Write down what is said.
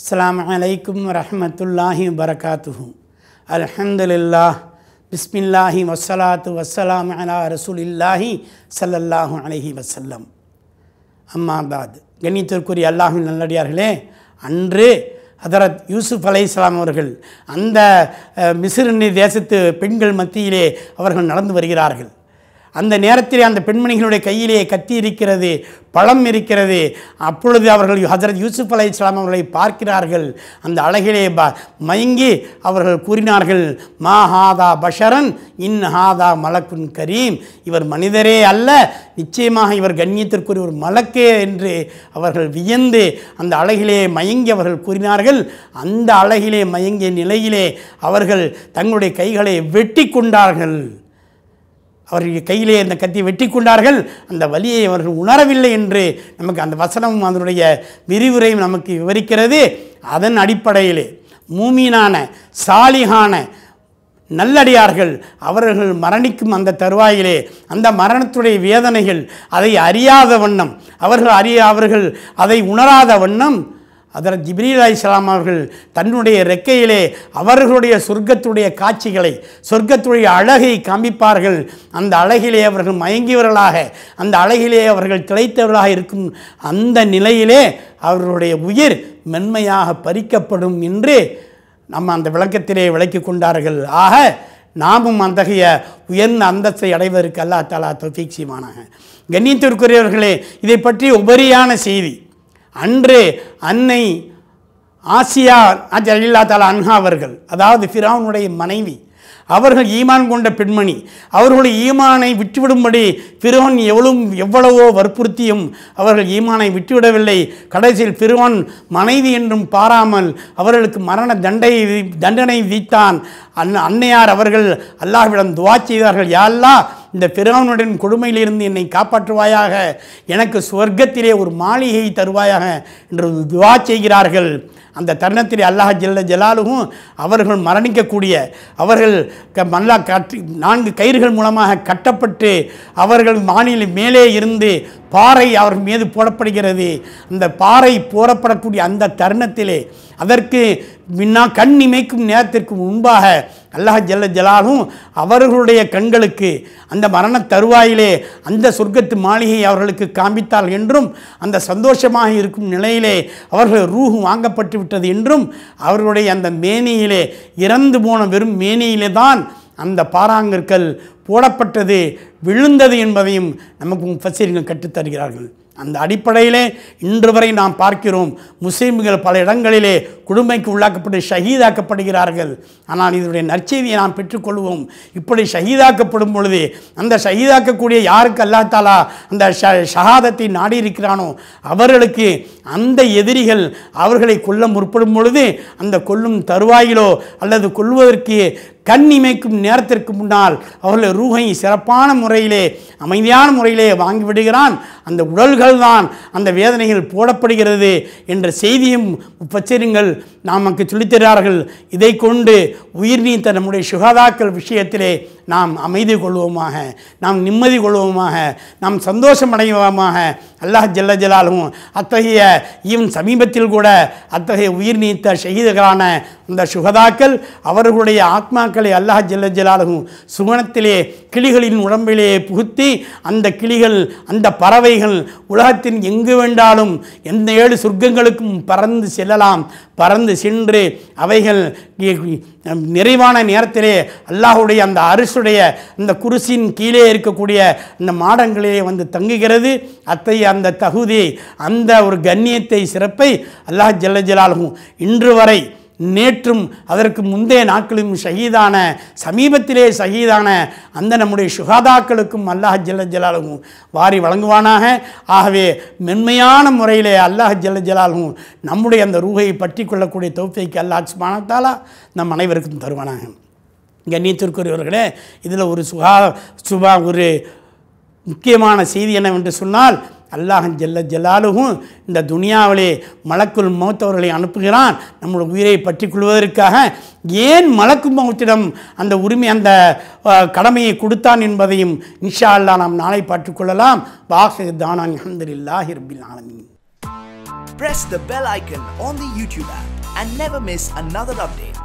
அஸ்லாம் அலைக்கும் வரமத்துல்லாஹி வரகாத்துஹு அல்ஹம்துலில்லா பிஸ்மில்லாஹி வசலாத்து வசலாம் அலா ரசூலில்லாஹி சல்லல்லாஹு அலஹி வசல்லம் அம்மாபாத் கண்ணியத்திற்குரிய அல்லாஹின் நல்லடியார்களே அன்று ஹதரத் யூசுப் அலை இஸ்லாம் அவர்கள் அந்த மிசிறு தேசத்து பெண்கள் மத்தியிலே அவர்கள் நடந்து வருகிறார்கள் அந்த நேரத்திலே அந்த பெண்மணிகளுடைய கையிலே கத்தி இருக்கிறது பழம் இருக்கிறது அப்பொழுது அவர்கள் ஹசரத் யூசுப் அலை இஸ்லாம் அவர்களை பார்க்கிறார்கள் அந்த அழகிலே ப மயங்கி அவர்கள் கூறினார்கள் மா ஹாதா பஷரன் இன் ஹாதா மலக்குன் கரீம் இவர் மனிதரே அல்ல நிச்சயமாக இவர் கண்ணியத்திற்குரிய ஒரு மலக்கே என்று அவர்கள் வியந்து அந்த அழகிலே மயங்கி அவர்கள் கூறினார்கள் அந்த அழகிலே மயங்கிய நிலையிலே அவர்கள் தங்களுடைய கைகளை வெட்டி கொண்டார்கள் அவர்கள் கையிலே அந்த கத்தி வெட்டி கொண்டார்கள் அந்த வலியை அவர்கள் உணரவில்லை என்று நமக்கு அந்த வசனமும் அதனுடைய விரிவுரையும் நமக்கு விவரிக்கிறது அதன் அடிப்படையிலே மூமீனான சாலிகான நல்லடியார்கள் அவர்கள் மரணிக்கும் அந்த தருவாயிலே அந்த மரணத்துடைய வேதனைகள் அதை அறியாத வண்ணம் அவர்கள் அறிய அவர்கள் அதை உணராத வண்ணம் அதில் ஜிப்ரீல் அலிஸ்லாம் அவர்கள் தன்னுடைய ரெக்கையிலே அவர்களுடைய சொர்க்கத்துடைய காட்சிகளை சொர்க்கத்துடைய அழகை காமிப்பார்கள் அந்த அழகிலே அவர்கள் மயங்கியவர்களாக அந்த அழகிலே அவர்கள் திளைத்தவர்களாக இருக்கும் அந்த நிலையிலே அவர்களுடைய உயிர் மென்மையாக பறிக்கப்படும் என்று நம்ம அந்த விளக்கத்திலே விளக்கி கொண்டார்கள் ஆக நாமும் அத்தகைய உயர்ந்த அந்தஸ்தை அடைவதற்கு அல்லா தாலா தொஃபீக் கண்ணியத்திற்குரியவர்களே இதை பற்றி உபரியான செய்தி அன்று அன்னை ஆசியா அஜல்லா தாலா அன்ஹா அவர்கள் அதாவது ஃபிராவுனுடைய மனைவி அவர்கள் ஈமான் கொண்ட பெண்மணி அவர்களுடைய ஈமானை விட்டுவிடும்படி பிறவன் எவ்வளவும் எவ்வளவோ வற்புறுத்தியும் அவர்கள் ஈமானை விட்டுவிடவில்லை கடைசியில் பிறவன் மனைவி என்றும் பாராமல் அவர்களுக்கு மரண தண்டை தண்டனை விதித்தான் அன் அன்னையார் அவர்கள் அல்லாஹ்விடம் துவா செய்தார்கள் யாரெல்லாம் இந்த பிறவனுடன் கொடுமையிலிருந்து என்னை காப்பாற்றுவாயாக எனக்கு சுவர்க்கத்திலே ஒரு மாளிகையை தருவாயாக என்று துவா செய்கிறார்கள் அந்த தருணத்தில் அல்லாஹ் ஜல்ல ஜலாலுகும் அவர்கள் மரணிக்கக்கூடிய அவர்கள் மல்லா கற்று நான்கு கயிறுகள் மூலமாக கட்டப்பட்டு அவர்கள் மாநில மேலே இருந்து பாறை அவர் மீது போடப்படுகிறது அந்த பாறை போடப்படக்கூடிய அந்த தருணத்திலே அதற்கு முன்னா கண் இமைக்கும் நேரத்திற்கு முன்பாக அல்லாஹ் ஜல்ல ஜலாலும் அவர்களுடைய கண்களுக்கு அந்த மரண தருவாயிலே அந்த சொர்க்கத்து மாளிகை அவர்களுக்கு காண்பித்தாள் என்றும் அந்த சந்தோஷமாக இருக்கும் நிலையிலே அவர்கள் ரூஹு வாங்கப்பட்டு விட்டது என்றும் அவர்களுடைய அந்த மேனியிலே இறந்து போன வெறும் மேனியிலே தான் அந்த பாராங்கற்கள் போடப்பட்டது விழுந்தது என்பதையும் நமக்கு முஃபசீர்கள் கற்றுத்தருகிறார்கள் அந்த அடிப்படையிலே இன்று வரை நாம் பார்க்கிறோம் முஸ்லீம்கள் பல இடங்களிலே கொடுமைக்கு உள்ளாக்கப்பட்டு ஷஹீதாக்கப்படுகிறார்கள் ஆனால் இதனுடைய நற்செய்தியை நாம் பெற்றுக்கொள்வோம் இப்படி ஷஹீதாக்கப்படும் பொழுது அந்த ஷஹீதாக்கக்கூடிய யாருக்கு அல்லாத்தாலா அந்த ஷ ஷஹாதத்தை நாடியிருக்கிறானோ அவர்களுக்கு அந்த எதிரிகள் அவர்களை கொல்ல முற்படும் பொழுது அந்த கொல்லும் தருவாயிலோ அல்லது கொல்வதற்கு கண் இமைக்கும் நேரத்திற்கு முன்னால் அவர்களை ரூகை சிறப்பான முறையிலே அமைதியான முறையிலே வாங்கிவிடுகிறான் அந்த உடல்கள் தான் அந்த வேதனைகள் போடப்படுகிறது என்ற செய்தியும் உபச்சரிங்கள் நமக்கு சொல்லித்தரார்கள் இதை கொண்டு உயிர் நீத்த நம்முடைய சுகாதாக்கள் விஷயத்திலே நாம் அமைதி கொள்வோமாக நாம் நிம்மதி கொள்வோமாக நாம் சந்தோஷம் அடைவோமாக அல்லாஹ் ஜல்ல ஜலாலும் அத்தகைய ஈவன் சமீபத்தில் கூட அத்தகைய உயிர் நீத்த செய்திகளான இந்த சுகதாக்கள் அவர்களுடைய ஆத்மாக்களை அல்லாஹ் ஜல்ல ஜலாலும் சுகணத்திலே கிளிகளின் உடம்பிலே புகுத்தி அந்த கிளிகள் அந்த பறவைகள் உலகத்தின் எங்கு வேண்டாலும் எந்த ஏழு சொர்க்கங்களுக்கும் பறந்து செல்லலாம் பறந்து சென்று அவைகள் நிறைவான நேரத்திலே அல்லாஹுடைய அந்த அரிசுடைய இந்த குருசின் கீழே இருக்கக்கூடிய இந்த மாடங்களிலே வந்து தங்குகிறது அத்தை அந்த தகுதி அந்த ஒரு கண்ணியத்தை சிறப்பை அல்லாஹ் ஜல்ல ஜலாலும் இன்று வரை நேற்றும் அதற்கு முந்தைய நாட்களும் ஷஹீதான சமீபத்திலே ஷஹீதான அந்த நம்முடைய சுகாதாக்களுக்கும் அல்லாஹ் ஜல்ல ஜலாலும் வாரி வழங்குவானாக ஆகவே மென்மையான முறையிலே அல்லாஹ் ஜல்ல ஜலாலும் நம்முடைய அந்த ரூகை பற்றி கொள்ளக்கூடிய தோப்பிக்கு அல்லாஹ் சுமானத்தாலா நம் அனைவருக்கும் தருவானாக கண்ணியத்திற்குரியவர்களே இதில் ஒரு சுகா சுபா ஒரு முக்கியமான செய்தி என்னவென்று சொன்னால் அல்லாஹன் ஜெல்ல ஜெல்லாலுகும் இந்த துனியாவிலே மலக்குள் மௌத்தவர்களை அனுப்புகிறான் நம்முடைய உயிரை பற்றி கொள்வதற்காக ஏன் மலக்கு மௌத்திடம் அந்த உரிமை அந்த கடமையை கொடுத்தான் என்பதையும் நிஷா அல்லா நாம் நாளை பார்த்துக்கொள்ளலாம் வாசு தானான் அஹமதுல்லாஹி ரபில் ஆலமின் Press the bell icon on the YouTube app and never miss another update.